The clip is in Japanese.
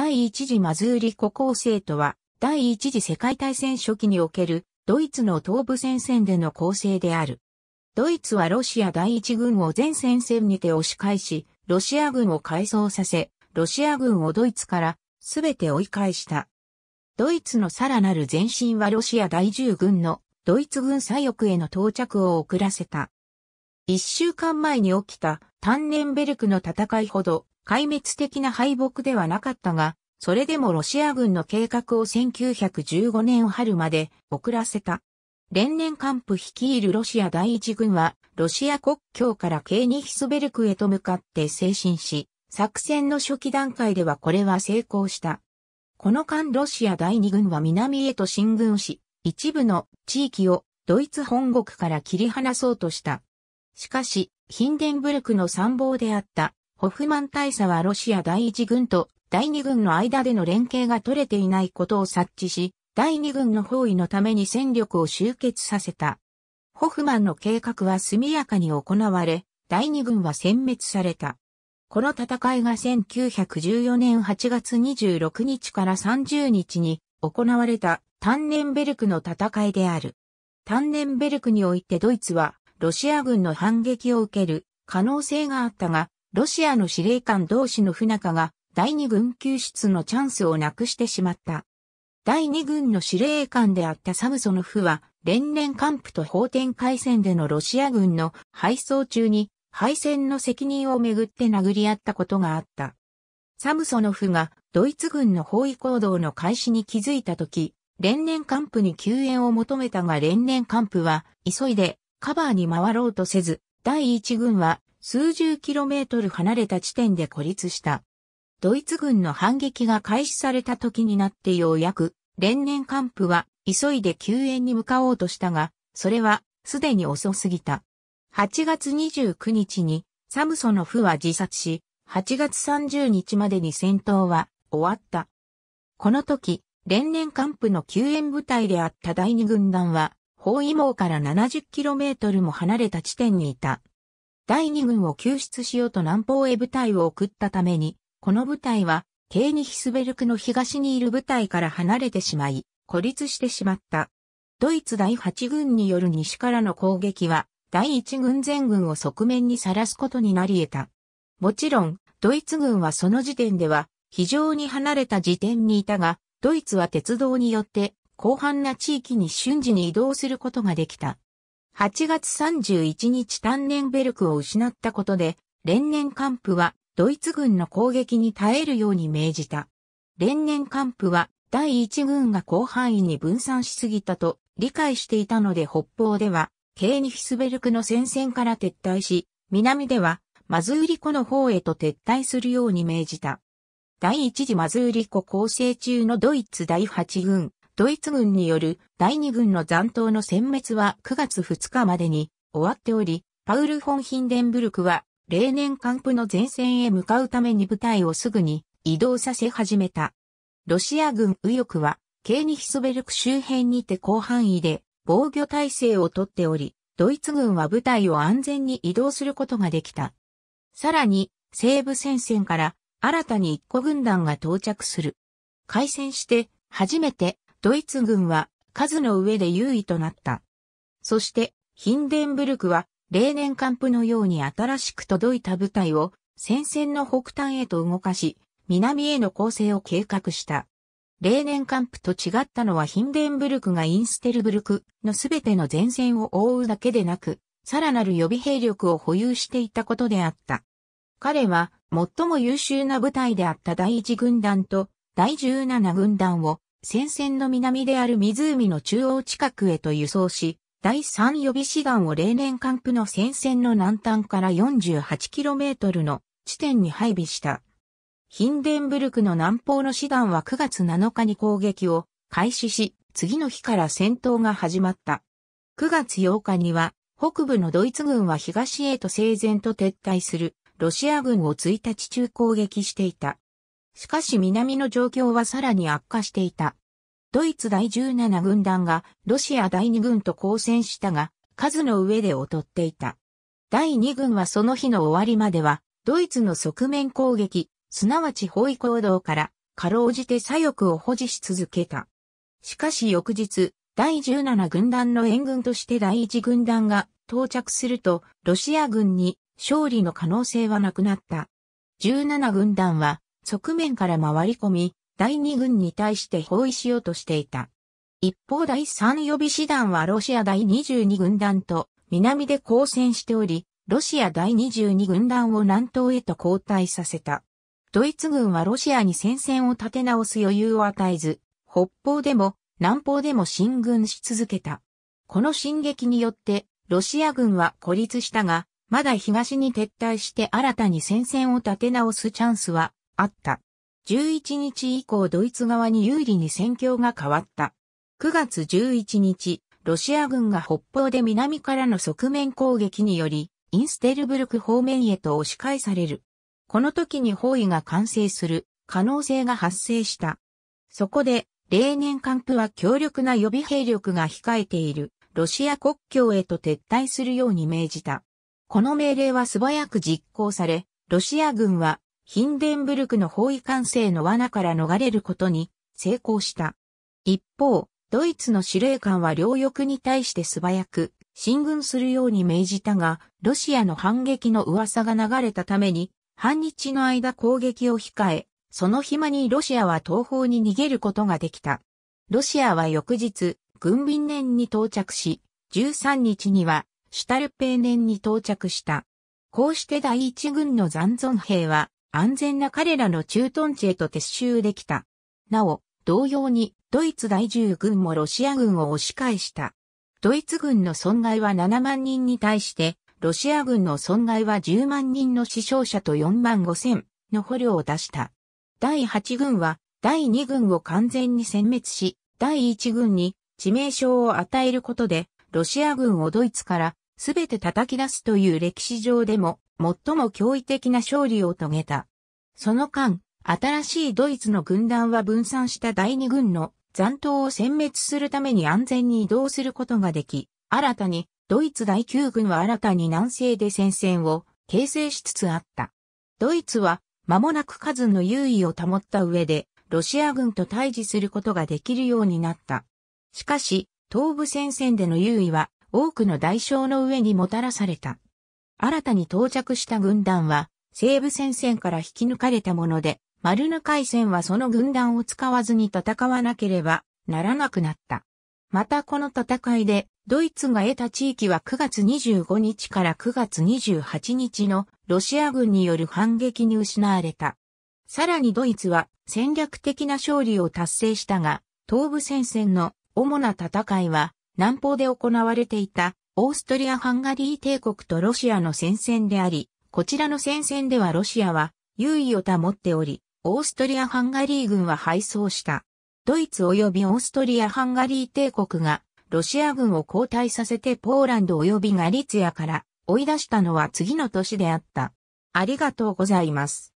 第一次マズーリコ構成とは、第一次世界大戦初期における、ドイツの東部戦線での構成である。ドイツはロシア第一軍を全戦線にて押し返し、ロシア軍を改装させ、ロシア軍をドイツからすべて追い返した。ドイツのさらなる前進はロシア第10軍のドイツ軍左翼への到着を遅らせた。一週間前に起きた単年ベルクの戦いほど壊滅的な敗北ではなかったが、それでもロシア軍の計画を1915年春まで遅らせた。連年艦ン率いるロシア第一軍は、ロシア国境からケーニヒスベルクへと向かって精進し、作戦の初期段階ではこれは成功した。この間ロシア第二軍は南へと進軍し、一部の地域をドイツ本国から切り離そうとした。しかし、ヒンデンブルクの参謀であったホフマン大佐はロシア第一軍と第二軍の間での連携が取れていないことを察知し、第二軍の包囲のために戦力を集結させた。ホフマンの計画は速やかに行われ、第二軍は殲滅された。この戦いが1914年8月26日から30日に行われたタンネンベルクの戦いである。タンネンベルクにおいてドイツはロシア軍の反撃を受ける可能性があったが、ロシアの司令官同士の不仲が第二軍救出のチャンスをなくしてしまった。第二軍の司令官であったサムソノフは、連連艦部と法天海戦でのロシア軍の敗走中に、敗戦の責任をめぐって殴り合ったことがあった。サムソノフがドイツ軍の包囲行動の開始に気づいたとき、連連艦部に救援を求めたが連連艦部は急いでカバーに回ろうとせず、第一軍は数十キロメートル離れた地点で孤立した。ドイツ軍の反撃が開始された時になってようやく、連年ンプは急いで救援に向かおうとしたが、それはすでに遅すぎた。8月29日にサムソノフは自殺し、8月30日までに戦闘は終わった。この時、連年ンプの救援部隊であった第二軍団は、包囲網から7 0トルも離れた地点にいた。第2軍を救出しようと南方へ部隊を送ったために、この部隊は、ケーニヒスベルクの東にいる部隊から離れてしまい、孤立してしまった。ドイツ第8軍による西からの攻撃は、第1軍全軍を側面にさらすことになり得た。もちろん、ドイツ軍はその時点では、非常に離れた時点にいたが、ドイツは鉄道によって、広範な地域に瞬時に移動することができた。8月31日タンネンベルクを失ったことで、連年カンプはドイツ軍の攻撃に耐えるように命じた。連年カンプは第一軍が広範囲に分散しすぎたと理解していたので北方では、ケーニヒスベルクの戦線から撤退し、南ではマズーリ湖の方へと撤退するように命じた。第一次マズーリ湖構成中のドイツ第8軍、ドイツ軍による第二軍の残党の殲滅は9月2日までに終わっており、パウル・フォン・ヒンデンブルクは、例年ン布の前線へ向かうために部隊をすぐに移動させ始めた。ロシア軍右翼は、ケーニヒソベルク周辺にて広範囲で防御体制をとっており、ドイツ軍は部隊を安全に移動することができた。さらに、西部戦線から新たに一個軍団が到着する。開戦して初めてドイツ軍は数の上で優位となった。そして、ヒンデンブルクは、例年カンプのように新しく届いた部隊を戦線の北端へと動かし、南への攻勢を計画した。例年カンプと違ったのはヒンデンブルクがインステルブルクのすべての前線を覆うだけでなく、さらなる予備兵力を保有していたことであった。彼は最も優秀な部隊であった第1軍団と第17軍団を戦線の南である湖の中央近くへと輸送し、第3予備士団を例年管布の戦線の南端から 48km の地点に配備した。ヒンデンブルクの南方の師団は9月7日に攻撃を開始し、次の日から戦闘が始まった。9月8日には、北部のドイツ軍は東へと整然と撤退するロシア軍を1日中攻撃していた。しかし南の状況はさらに悪化していた。ドイツ第17軍団がロシア第2軍と交戦したが、数の上で劣っていた。第2軍はその日の終わりまでは、ドイツの側面攻撃、すなわち包囲行動から、かろうじて左翼を保持し続けた。しかし翌日、第17軍団の援軍として第1軍団が到着すると、ロシア軍に勝利の可能性はなくなった。17軍団は側面から回り込み、第二軍に対して包囲しようとしていた。一方第三予備師団はロシア第22軍団と南で交戦しており、ロシア第22軍団を南東へと交代させた。ドイツ軍はロシアに戦線を立て直す余裕を与えず、北方でも南方でも進軍し続けた。この進撃によって、ロシア軍は孤立したが、まだ東に撤退して新たに戦線を立て直すチャンスはあった。11日以降ドイツ側に有利に戦況が変わった。9月11日、ロシア軍が北方で南からの側面攻撃により、インステルブルク方面へと押し返される。この時に包囲が完成する可能性が発生した。そこで、例年艦プは強力な予備兵力が控えているロシア国境へと撤退するように命じた。この命令は素早く実行され、ロシア軍はヒンデンブルクの包囲管制の罠から逃れることに成功した。一方、ドイツの司令官は両翼に対して素早く進軍するように命じたが、ロシアの反撃の噂が流れたために、反日の間攻撃を控え、その暇にロシアは東方に逃げることができた。ロシアは翌日、軍便年に到着し、13日にはシュタルペー年に到着した。こうして第一軍の残存兵は安全な彼らの駐屯地へと撤収できた。なお、同様にドイツ第10軍もロシア軍を押し返した。ドイツ軍の損害は7万人に対して、ロシア軍の損害は10万人の死傷者と4万5千の捕虜を出した。第8軍は第2軍を完全に殲滅し、第1軍に致命傷を与えることで、ロシア軍をドイツからすべて叩き出すという歴史上でも最も驚異的な勝利を遂げた。その間、新しいドイツの軍団は分散した第二軍の残党を殲滅するために安全に移動することができ、新たにドイツ第九軍は新たに南西で戦線を形成しつつあった。ドイツは間もなく数の優位を保った上で、ロシア軍と対峙することができるようになった。しかし、東部戦線での優位は多くの代償の上にもたらされた。新たに到着した軍団は、西部戦線から引き抜かれたもので、丸ヌ海戦はその軍団を使わずに戦わなければならなくなった。またこの戦いで、ドイツが得た地域は9月25日から9月28日のロシア軍による反撃に失われた。さらにドイツは戦略的な勝利を達成したが、東部戦線の主な戦いは南方で行われていたオーストリア・ハンガリー帝国とロシアの戦線であり、こちらの戦線ではロシアは優位を保っており、オーストリア・ハンガリー軍は敗走した。ドイツ及びオーストリア・ハンガリー帝国がロシア軍を後退させてポーランド及びガリツヤから追い出したのは次の年であった。ありがとうございます。